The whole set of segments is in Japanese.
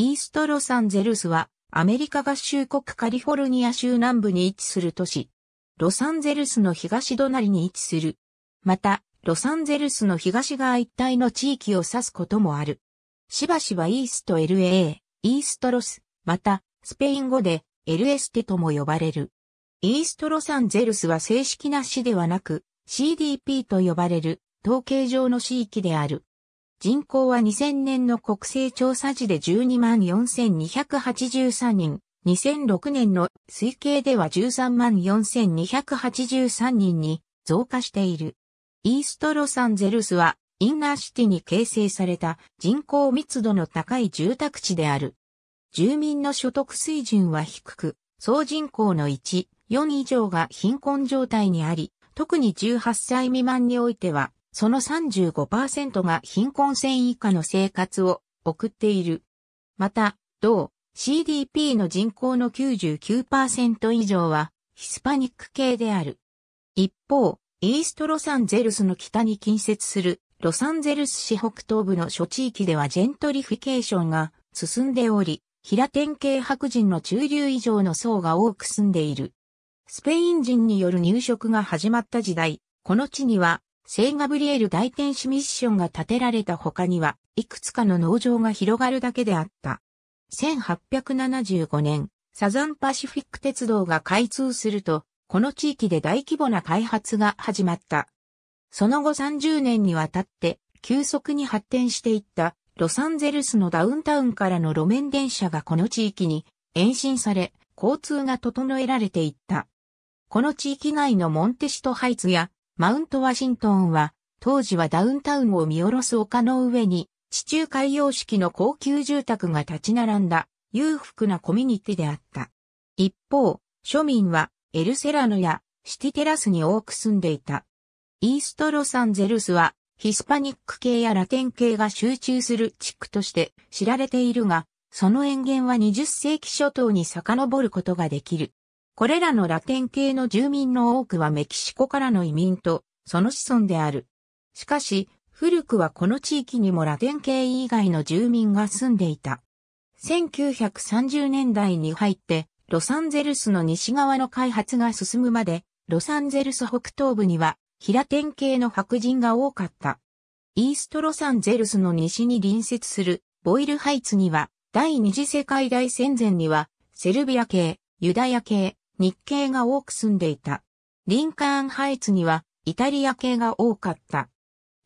イーストロサンゼルスはアメリカ合衆国カリフォルニア州南部に位置する都市。ロサンゼルスの東隣に位置する。また、ロサンゼルスの東側一帯の地域を指すこともある。しばしばイースト LA、イーストロス、また、スペイン語で LS テとも呼ばれる。イーストロサンゼルスは正式な市ではなく、CDP と呼ばれる統計上の市域である。人口は2000年の国勢調査時で12万4283人、2006年の推計では13万4283人に増加している。イーストロサンゼルスはインナーシティに形成された人口密度の高い住宅地である。住民の所得水準は低く、総人口の1、4以上が貧困状態にあり、特に18歳未満においてはその35%が貧困線以下の生活を送っている。また、同 CDP の人口の99%以上はヒスパニック系である。一方、イーストロサンゼルスの北に近接するロサンゼルス市北東部の諸地域ではジェントリフィケーションが進んでおり、平天系白人の中流以上の層が多く住んでいる。スペイン人による入植が始まった時代、この地には聖ガブリエル大天使ミッションが建てられた他には、いくつかの農場が広がるだけであった。1875年、サザンパシフィック鉄道が開通すると、この地域で大規模な開発が始まった。その後30年にわたって、急速に発展していったロサンゼルスのダウンタウンからの路面電車がこの地域に延伸され、交通が整えられていった。この地域内のモンテシトハイツやマウントワシントンは、当時はダウンタウンを見下ろす丘の上に、地中海洋式の高級住宅が立ち並んだ裕福なコミュニティであった。一方、庶民はエルセラノやシティテラスに多く住んでいた。イーストロサンゼルスはヒスパニック系やラテン系が集中する地区として知られているが、その沿源は20世紀初頭に遡ることができる。これらのラテン系の住民の多くはメキシコからの移民と、その子孫である。しかし、古くはこの地域にもラテン系以外の住民が住んでいた。1930年代に入って、ロサンゼルスの西側の開発が進むまで、ロサンゼルス北東部には、平ラテン系の白人が多かった。イーストロサンゼルスの西に隣接するボイルハイツには、第二次世界大戦前には、セルビア系、ユダヤ系、日系が多く住んでいた。リンカーンハイツにはイタリア系が多かった。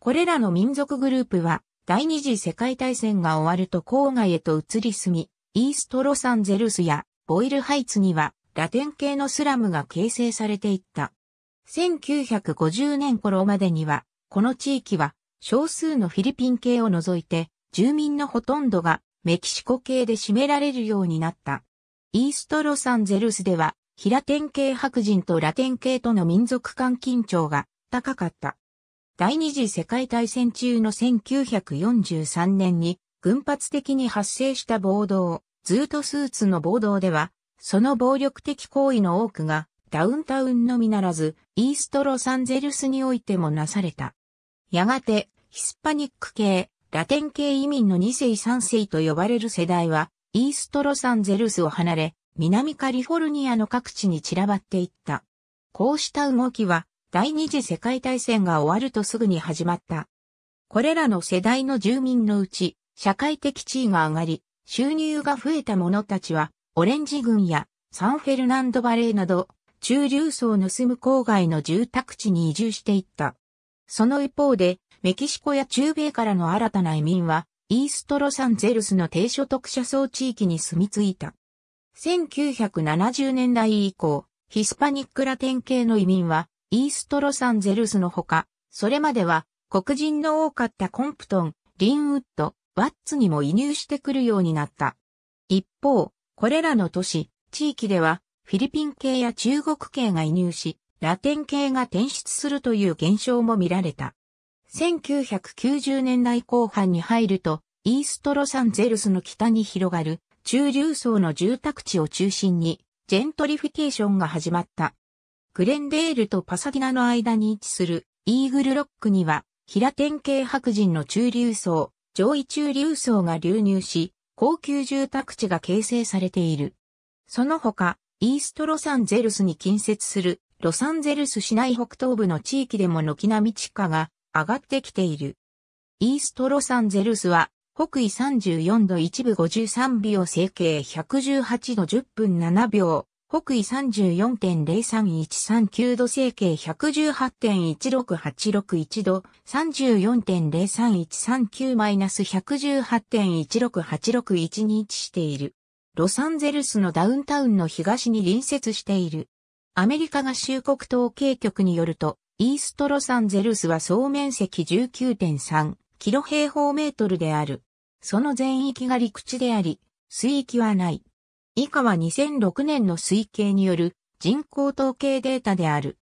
これらの民族グループは第二次世界大戦が終わると郊外へと移り住み、イーストロサンゼルスやボイルハイツにはラテン系のスラムが形成されていった。1950年頃までには、この地域は少数のフィリピン系を除いて、住民のほとんどがメキシコ系で占められるようになった。イーストロサンゼルスではラテン系白人とラテン系との民族間緊張が高かった。第二次世界大戦中の1943年に群発的に発生した暴動、ズートスーツの暴動では、その暴力的行為の多くがダウンタウンのみならず、イーストロサンゼルスにおいてもなされた。やがて、ヒスパニック系、ラテン系移民の2世3世と呼ばれる世代は、イーストロサンゼルスを離れ、南カリフォルニアの各地に散らばっていった。こうした動きは、第二次世界大戦が終わるとすぐに始まった。これらの世代の住民のうち、社会的地位が上がり、収入が増えた者たちは、オレンジ軍やサンフェルナンドバレーなど、中流層の住む郊外の住宅地に移住していった。その一方で、メキシコや中米からの新たな移民は、イーストロサンゼルスの低所得者層地域に住み着いた。1970年代以降、ヒスパニックラテン系の移民は、イーストロサンゼルスのほか、それまでは黒人の多かったコンプトン、リンウッド、ワッツにも移入してくるようになった。一方、これらの都市、地域では、フィリピン系や中国系が移入し、ラテン系が転出するという現象も見られた。1990年代後半に入ると、イーストロサンゼルスの北に広がる中流層の住宅地を中心に、ジェントリフィケーションが始まった。グレンデールとパサディナの間に位置するイーグルロックには、平典型白人の中流層、上位中流層が流入し、高級住宅地が形成されている。その他、イーストロサンゼルスに近接するロサンゼルス市内北東部の地域でも軒並み地価が上がってきている。イーストロサンゼルスは北緯34度1分53秒整形118度10分7秒、北緯34.03139度整形118.16861度34.03139-118.16861に位置している。ロサンゼルスのダウンタウンの東に隣接している。アメリカ合衆国統計局によると、イーストロサンゼルスは総面積19.3。キロ平方メートルである。その全域が陸地であり、水域はない。以下は2006年の推計による人口統計データである。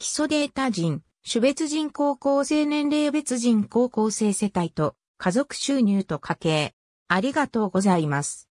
基礎データ人、種別人口構成年齢別人口構成世帯と家族収入と家計。ありがとうございます。